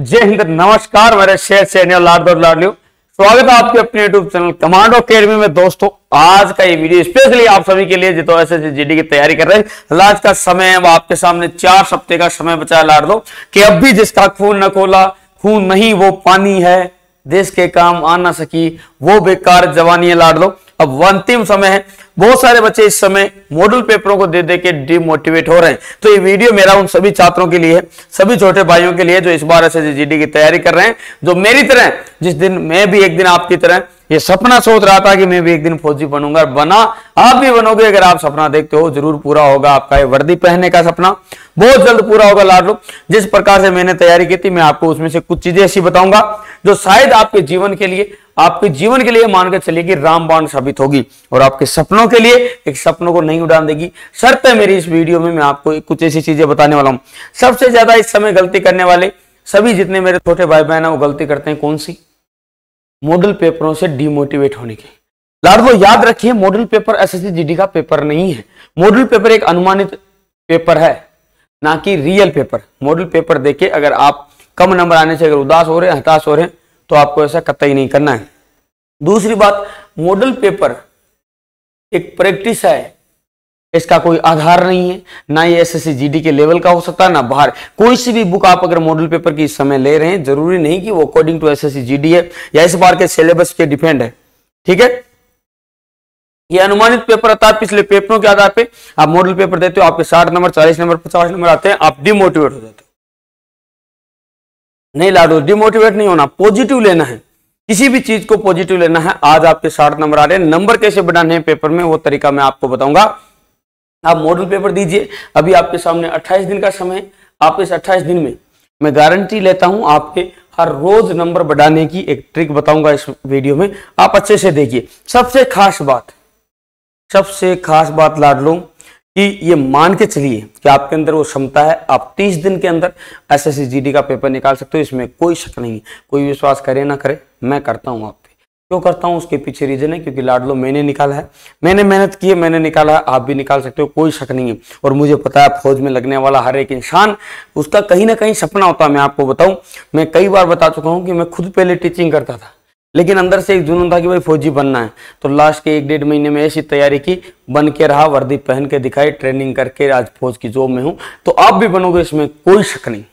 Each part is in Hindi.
जय हिंद नमस्कार मेरे शेर सैन्य लाडो लाडलियो स्वागत है आपके अपने यूट्यूब चैनल कमांडो अकेडमी में दोस्तों आज का ये वीडियो स्पेशली आप सभी के लिए जितो एस एस जीडी की तैयारी कर रहे हैं आज का समय है वो आपके सामने चार हफ्ते का समय बचा है लाडो कि अब भी जिसका खून न खोला खून नहीं वो पानी है देश के काम आ ना सकी वो बेकार जवानी है लाड अब अंतिम समय है बहुत सारे बच्चे इस समय मॉडल पेपरों को दे दे के डिमोटिवेट हो रहे हैं तो ये वीडियो मेरा उन सभी छात्रों के लिए सभी छोटे भाइयों के लिए जो इस बार एस की तैयारी कर रहे हैं जो मेरी तरह जिस दिन मैं भी एक दिन आपकी तरह ये सपना सोच रहा था कि मैं भी एक दिन फौजी बनूंगा बना आप भी बनोगे अगर आप सपना देखते हो जरूर पूरा होगा आपका ये वर्दी पहनने का सपना बहुत जल्द पूरा होगा लाडलो जिस प्रकार से मैंने तैयारी की थी मैं आपको उसमें से कुछ चीजें ऐसी बताऊंगा जो शायद आपके जीवन के लिए आपके जीवन के लिए मानकर चलिए कि रामबाण साबित होगी और आपके सपनों सपनों के लिए एक सपनों को नहीं उड़ान देगी शर्त है मेरी इस वीडियो में मैं आपको कुछ ऐसी चीजें बताने वाला हूं सबसे ज्यादा इस समय गलती करने वाले सभी जितने मेरे छोटे भाई बहन है वो गलती करते हैं कौन सी मॉडल पेपरों से डिमोटिवेट होने की लाडो याद रखिए मॉडल पेपर एस एस का पेपर नहीं है मॉडल पेपर एक अनुमानित पेपर है ना कि रियल पेपर मॉडल पेपर देके अगर आप कम नंबर आने से अगर उदास हो रहे हैं हताश हो रहे हैं तो आपको ऐसा कतई नहीं करना है दूसरी बात मॉडल पेपर एक प्रैक्टिस है इसका कोई आधार नहीं है ना ये एसएससी जीडी के लेवल का हो सकता है ना बाहर कोई सी भी बुक आप अगर मॉडल पेपर की समय ले रहे हैं जरूरी नहीं कि वो अकॉर्डिंग टू एसएससी जीडी है या इस बार के सिलेबस के डिपेंड है ठीक है ये अनुमानित पेपर आता है पिछले पेपरों के आधार पे आप मॉडल पेपर देते हो आपके साठ नंबर चालीस नंबर पचास नंबर आते हैं आप डिमोटिवेट हो जाते हो नहीं लाडो डिमोटिवेट नहीं होना पॉजिटिव लेना है किसी भी चीज को पॉजिटिव लेना है आज आपके साठ नंबर आ रहे हैं नंबर कैसे बनाने हैं पेपर में वो तरीका मैं आपको बताऊंगा आप मॉडल पेपर दीजिए अभी आपके सामने 28 दिन का समय आप इस 28 दिन में मैं गारंटी लेता हूं आपके हर रोज नंबर बढ़ाने की एक ट्रिक बताऊंगा इस वीडियो में आप अच्छे से देखिए सबसे खास बात सबसे खास बात लाड लू कि ये मान के चलिए कि आपके अंदर वो क्षमता है आप 30 दिन के अंदर एस एस का पेपर निकाल सकते हो इसमें कोई शक नहीं है कोई विश्वास करे ना करे मैं करता हूँ आप क्यों करता हूँ उसके पीछे रीजन है क्योंकि लाडलो मैंने निकाला है मैंने मेहनत की है मैंने निकाला है आप भी निकाल सकते हो कोई शक नहीं है और मुझे पता है फौज में लगने वाला हर एक इंसान उसका कहीं ना कहीं सपना होता है मैं आपको बताऊं मैं कई बार बता चुका हूं कि मैं खुद पहले टीचिंग करता था लेकिन अंदर से एक जुनून था कि भाई फौजी बनना है तो लास्ट के एक डेढ़ महीने में ऐसी तैयारी की बन के रहा वर्दी पहन के दिखाई ट्रेनिंग करके आज फौज की जॉब में हूं तो आप भी बनोगे इसमें कोई शक नहीं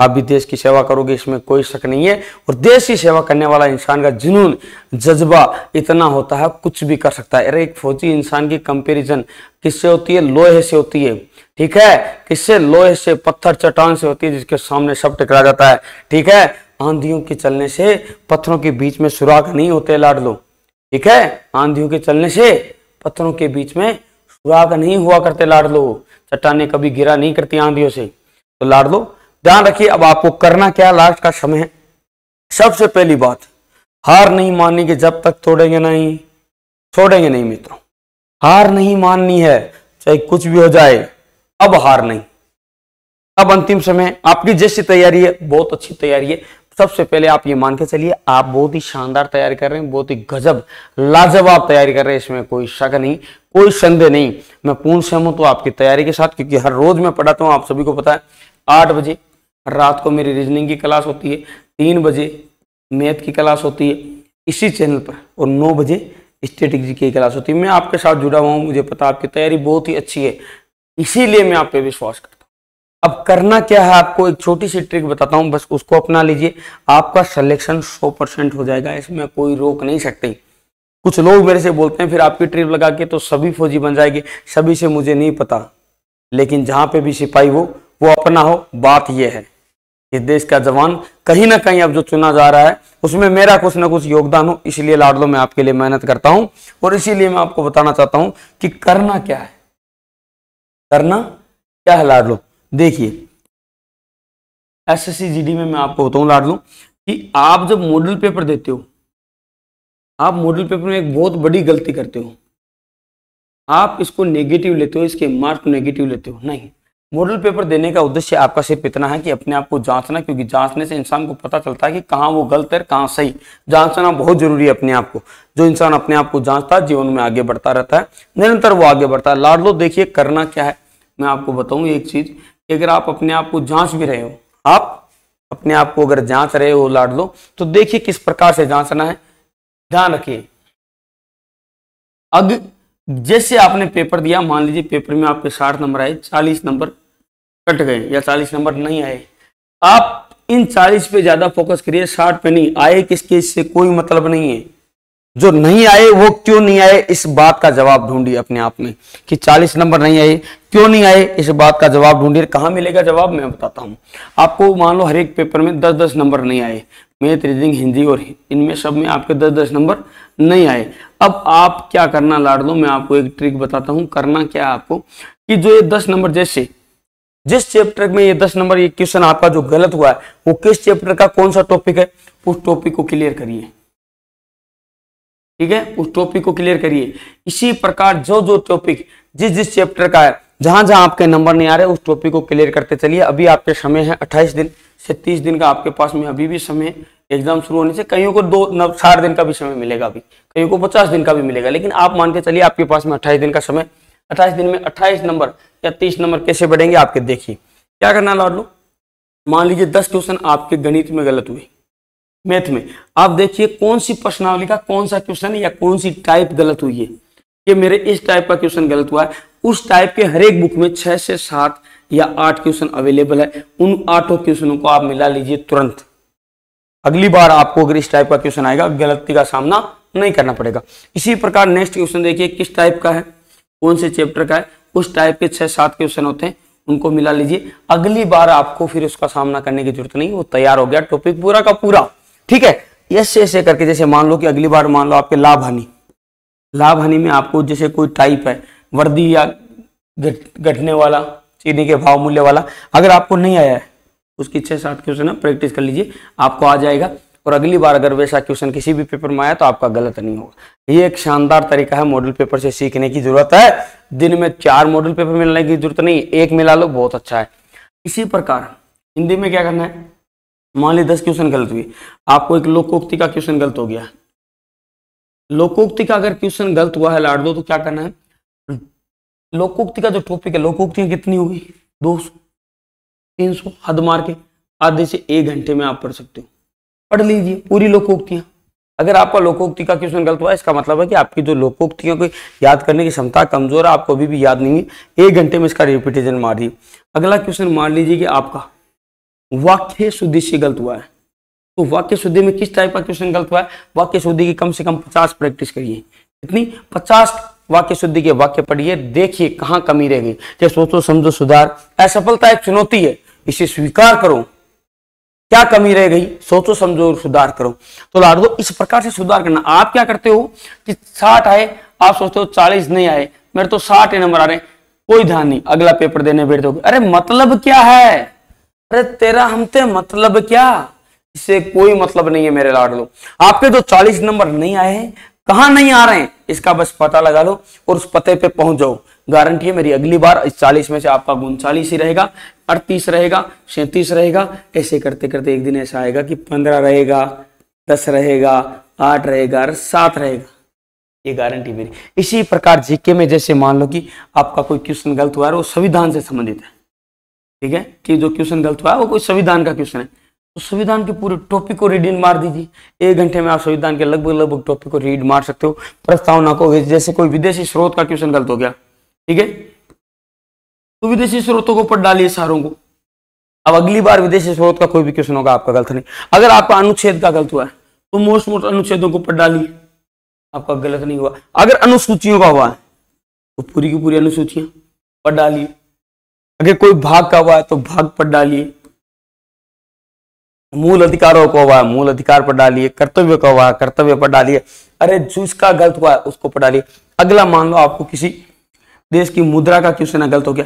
आप भी देश की सेवा करोगे इसमें कोई शक नहीं है और देश की सेवा करने वाला इंसान का जुनून जज्बा इतना होता है कुछ भी कर सकता है अरे एक फौजी इंसान की कंपेरिजन किससे होती है लोहे से होती है ठीक है किससे लोहे से पत्थर चट्टान से होती है जिसके सामने सब टकरा जाता है ठीक है आंधियों के चलने से पत्थरों के बीच में सुराख नहीं होते लाडलो ठीक है आंधियों के चलने से पत्थरों के बीच में सुराख नहीं हुआ करते लाडलो चट्टाने कभी गिरा नहीं करती आंधियों से तो लाडलो ध्यान रखिए अब आपको करना क्या लास्ट का समय है सबसे पहली बात हार नहीं माननी कि जब तक छोड़ेंगे नहीं छोड़ेंगे नहीं मित्रों हार नहीं माननी है चाहे कुछ भी हो जाए अब हार नहीं अब अंतिम समय आपकी जैसी तैयारी है बहुत अच्छी तैयारी है सबसे पहले आप ये मान के चलिए आप बहुत ही शानदार तैयारी कर रहे हैं बहुत ही गजब लाजवाब तैयारी कर रहे हैं इसमें कोई शक नहीं कोई संदेह नहीं मैं पूर्ण सहमत हूँ आपकी तैयारी के साथ क्योंकि हर रोज मैं पढ़ाता हूँ आप सभी को पता है आठ बजे रात को मेरी रीजनिंग की क्लास होती है तीन बजे मैथ की क्लास होती है इसी चैनल पर और नौ बजे स्टेटिक जी की क्लास होती है मैं आपके साथ जुड़ा हुआ हूँ मुझे पता आपकी तैयारी बहुत ही अच्छी है इसीलिए मैं आप पे विश्वास करता हूँ अब करना क्या है आपको एक छोटी सी ट्रिक बताता हूं बस उसको अपना लीजिए आपका सिलेक्शन 100 परसेंट हो जाएगा इसमें कोई रोक नहीं सकते कुछ लोग मेरे से बोलते हैं फिर आपकी ट्रिप लगा के तो सभी फौजी बन जाएगी सभी से मुझे नहीं पता लेकिन जहां पे भी सिपाही हो वो अपना हो बात यह है इस देश का जवान कहीं ना कहीं अब जो चुना जा रहा है उसमें मेरा कुछ ना कुछ योगदान हो इसलिए लाडलो मैं आपके लिए मेहनत करता हूं और इसीलिए मैं आपको बताना चाहता हूं कि करना क्या है करना क्या है लाडलो देखिए एस एस में मैं आपको बताऊँ लाड लूँ कि आप जब मॉडल पेपर देते हो आप मॉडल पेपर में एक बहुत बड़ी गलती करते हो आप इसको नेगेटिव लेते हो इसके मार्क नेगेटिव लेते हो नहीं मॉडल पेपर देने का उद्देश्य आपका सिर्फ इतना है कि अपने आप को जांचना क्योंकि जांचने से इंसान को पता चलता है कि कहाँ वो गलत है कहाँ सही जांचना बहुत जरूरी है अपने आप को जो इंसान अपने आप को जांचता है जीवन में आगे बढ़ता रहता है निरंतर वो आगे बढ़ता है लाडलो देखिए करना क्या है मैं आपको बताऊँ एक चीज कि अगर आप अपने आप को जांच भी रहे हो आप अपने आप को अगर जांच रहे हो लाड लो तो देखिए किस प्रकार से जांचना है ध्यान रखिए अग जैसे आपने पेपर दिया मान लीजिए पेपर में आपके साठ नंबर आए चालीस नंबर कट गए या चालीस नंबर नहीं आए आप इन चालीस पे ज्यादा फोकस करिए साठ पे नहीं आए किसके इससे कोई मतलब नहीं है जो नहीं आए वो क्यों नहीं आए इस बात का जवाब ढूंढिए अपने आप में कि 40 नंबर नहीं आए क्यों नहीं आए इस बात का जवाब ढूंढिए कहां मिलेगा जवाब मैं बताता हूं आपको मान लो हर एक पेपर में 10-10 नंबर नहीं आए मैथ रीजनिंग हिंदी और इनमें सब में आपके 10-10 नंबर नहीं आए अब आप क्या करना लाड़ दो मैं आपको एक ट्रिक बताता हूँ करना क्या है आपको कि जो ये दस नंबर जैसे जिस चैप्टर में ये दस नंबर ये क्वेश्चन आपका जो गलत हुआ है वो किस चैप्टर का कौन सा टॉपिक है उस टॉपिक को क्लियर करिए ठीक है उस टॉपिक को क्लियर करिए इसी प्रकार जो जो टॉपिक जिस जिस चैप्टर का है जहां जहां आपके नंबर नहीं आ रहे उस टॉपिक को क्लियर करते चलिए अभी आपके समय है अट्ठाईस दिन से तीस दिन का आपके पास में अभी भी समय एग्जाम शुरू होने से कईयों को दो नव चार दिन का भी समय मिलेगा अभी कईयों को पचास दिन का भी मिलेगा लेकिन आप मान के चलिए आपके पास में अट्ठाईस दिन का समय अट्ठाईस दिन में अट्ठाईस नंबर या तीस नंबर कैसे बढ़ेंगे आपके देखिए क्या करना लॉर्ड लो मान लीजिए दस क्वेश्चन आपके गणित में गलत हुए मैथ में आप देखिए कौन सी प्रश्नावली का कौन सा क्वेश्चन या कौन सी टाइप गलत हुई है कि मेरे इस टाइप का क्वेश्चन गलत हुआ है उस टाइप के हर एक बुक में छह से सात या आठ क्वेश्चन अवेलेबल है उन आठों क्वेश्चनों को आप मिला लीजिए तुरंत अगली बार आपको अगर इस टाइप का क्वेश्चन आएगा गलती का सामना नहीं करना पड़ेगा इसी प्रकार नेक्स्ट क्वेश्चन देखिए किस टाइप का है कौन से चैप्टर का है उस टाइप के छह सात क्वेश्चन होते हैं उनको मिला लीजिए अगली बार आपको फिर उसका सामना करने की जरूरत नहीं वो तैयार हो गया टॉपिक पूरा का पूरा ठीक है ऐसे ऐसे करके जैसे मान लो कि अगली बार मान लो आपके लाभ हानि लाभ हानि में आपको जैसे कोई टाइप है वर्दी या घटने गट, वाला चीनी के भाव मूल्य वाला अगर आपको नहीं आया है उसकी छह सात क्वेश्चन है प्रैक्टिस कर लीजिए आपको आ जाएगा और अगली बार अगर वैसा क्वेश्चन किसी भी पेपर में आया तो आपका गलत नहीं होगा ये एक शानदार तरीका है मॉडल पेपर से सीखने की जरूरत है दिन में चार मॉडल पेपर मिलने की जरूरत नहीं एक मिला लो बहुत अच्छा है इसी प्रकार हिंदी में क्या करना है मान ली दस क्वेश्चन गलत हुई आपको एक लोकोक्ति का क्वेश्चन गलत हो गया लोकोक्ति का अगर क्वेश्चन गलत हुआ है लाड दो तो क्या करना है लोकोक्ति का जो टॉपिक है लोकोक्तियां कितनी होगी दो सौ तीन सौ हद मार के आधे से एक घंटे में आप पढ़ सकते हो पढ़ लीजिए पूरी लोकोक्तियां अगर आपका लोकोक्ति का क्वेश्चन गलत हुआ इसका मतलब है कि आपकी जो लोकोक्तियों को याद करने की क्षमता कमजोर है आपको अभी भी याद नहीं है एक घंटे में इसका रिपीटेशन मार मारिए अगला क्वेश्चन मान लीजिए कि आपका वाक्य शुद्धि से गलत हुआ है तो वाक्य शुद्धि में किस टाइप का क्वेश्चन गलत हुआ है वाक्य शुद्धि की कम से कम पचास प्रैक्टिस करिए इतनी पचास वाक्य शुद्धि के वाक्य पढ़िए देखिए कहाँ कमी रह गई जब सोचो समझो सुधार असफलता एक चुनौती है इसे स्वीकार करो क्या कमी रह गई सोचो समझो और सुधार करो तो लाडो इस प्रकार से सुधार करना आप क्या करते हो कि साठ आए आप सोचते हो चालीस नहीं आए मेरे तो साठ नंबर आ रहे कोई ध्यान नहीं अगला पेपर देने बैठ हो अरे मतलब क्या है अरे तेरा हमते मतलब क्या इससे कोई मतलब नहीं है मेरे लाडलो आपके जो तो चालीस नंबर नहीं आए हैं कहा नहीं आ रहे हैं इसका बस पता लगा लो और उस पते पे पहुंच जाओ गारंटी है मेरी अगली बार इस चालीस में से आपका उनचालीस ही रहेगा अड़तीस रहेगा सैतीस रहेगा ऐसे करते करते एक दिन ऐसा आएगा कि पंद्रह रहेगा दस रहेगा आठ रहेगा और सात रहेगा ये गारंटी मेरी इसी प्रकार जीके में जैसे मान लो कि आपका कोई क्वेश्चन गलत हुआ है वो संविधान से संबंधित है ठीक है कि जो क्वेश्चन गलत हुआ वो कोई संविधान का क्वेश्चन है तो संविधान के पूरे टॉपिक को रीड इन मार दीजिए एक घंटे में आप संविधान के लगभग लगभग टॉपिक को रीड मार सकते हो प्रस्तावना को जैसे कोई विदेशी स्रोत का क्वेश्चन गलत हो गया ठीक है तो विदेशी स्रोतों को पढ़ डालिए सारों को अब अगली बार विदेशी स्रोत का कोई भी क्वेश्चन होगा आपका गलत नहीं अगर आपका अनुच्छेद का गलत हुआ है तो मोस्ट मोस्ट अनुच्छेदों को पढ़ डालिए आपका गलत नहीं हुआ अगर अनुसूचियों का हुआ है तो पूरी की पूरी अनुसूचियां पढ़ डालिए अगर कोई भाग का हुआ है तो भाग पर डालिए मूल अधिकारों को हुआ है मूल अधिकार पर डालिए कर्तव्य का हुआ है कर्तव्य पर डालिए अरे जिसका गलत हुआ है उसको पर डालिए अगला मान लो आपको किसी देश की मुद्रा का क्वेश्चन गलत हो गया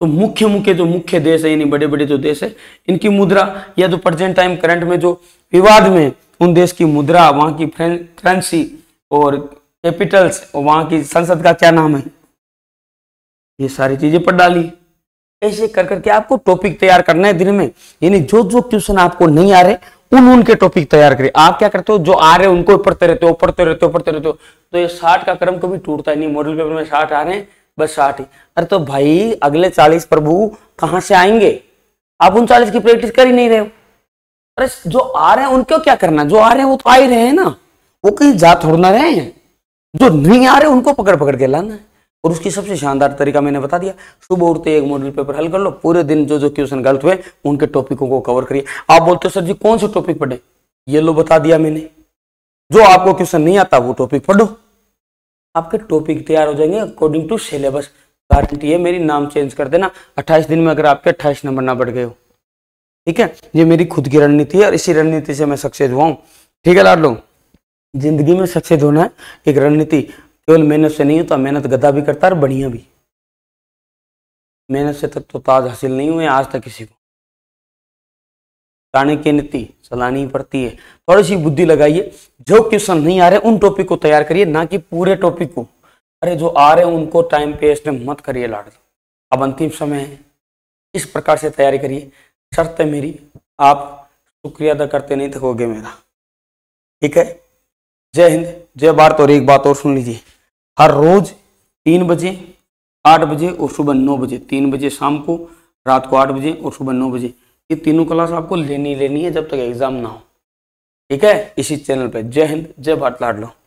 तो मुख्य मुख्य जो मुख्य देश है यानी बड़े बड़े जो देश है इनकी मुद्रा या जो प्रेजेंट टाइम करंट में जो विवाद में उन देश की मुद्रा वहां की करेंसी और कैपिटल्स और वहां की संसद का क्या नाम है ये सारी चीजें पर डालिए ऐसे कर करके आपको टॉपिक तैयार करना है दिन में यानी जो जो क्वेश्चन आपको नहीं आ रहे उन उनके टॉपिक तैयार करें आप क्या करते हो जो आ रहे उनको पढ़ते रहते हो पढ़ते रहते हो पढ़ते रहते हो तो ये साठ का क्रम कभी टूटता नहीं मॉडल पेपर में साठ आ रहे हैं बस साठ ही अरे तो भाई अगले चालीस प्रभु कहाँ से आएंगे आप उन चालीस की प्रैक्टिस कर ही नहीं रहे हो अरे जो आ रहे हैं उनको क्या करना जो आ रहे हैं वो तो आ ही रहे हैं ना वो कहीं जा थोड़ना रहे हैं जो नहीं आ रहे उनको पकड़ पकड़ के लाना है और उसकी सबसे शानदार तरीका मैंने बता दिया सुबह उठते एक मॉडल पेपर हल कर लो पूरे दिन जो जो क्वेश्चन गलत हुए उनके टॉपिकों को कवर करिए आप बोलते हो सर जी कौन से टॉपिक पढ़े ये लो बता दिया मैंने जो आपको क्वेश्चन नहीं आता वो टॉपिक पढ़ो आपके टॉपिक तैयार हो जाएंगे अकॉर्डिंग टू सिलेबस गारंटी है मेरी नाम चेंज कर देना अट्ठाईस दिन में अगर आपके अट्ठाईस नंबर ना बढ़ गए हो ठीक है ये मेरी खुद की रणनीति है और इसी रणनीति से मैं सक्सेस हुआ हूँ ठीक है लाड लो जिंदगी में सक्सेस होना है एक रणनीति केवल मेहनत से नहीं होता तो मेहनत गधा भी करता और बढ़िया भी मेहनत से तक तो ताज हासिल नहीं हुए आज तक किसी को चाणक्य नीति चलानी पड़ती है थोड़ी सी बुद्धि लगाइए जो क्वेश्चन नहीं आ रहे उन टॉपिक को तैयार करिए ना कि पूरे टॉपिक को अरे जो आ रहे हैं उनको टाइम पे इसने मत करिए लाड अब अंतिम समय है इस प्रकार से तैयारी करिए शर्त है मेरी आप शुक्रिया अदा करते नहीं थकोगे तो मेरा ठीक है जय हिंद जय भारत और एक बात और सुन लीजिए हर रोज तीन बजे आठ बजे और सुबह नौ बजे तीन बजे शाम को रात को आठ बजे और सुबह नौ बजे ये तीनों क्लास आपको लेनी लेनी है जब तक एग्जाम ना हो ठीक है इसी चैनल पे जय हिंद जय भारत लो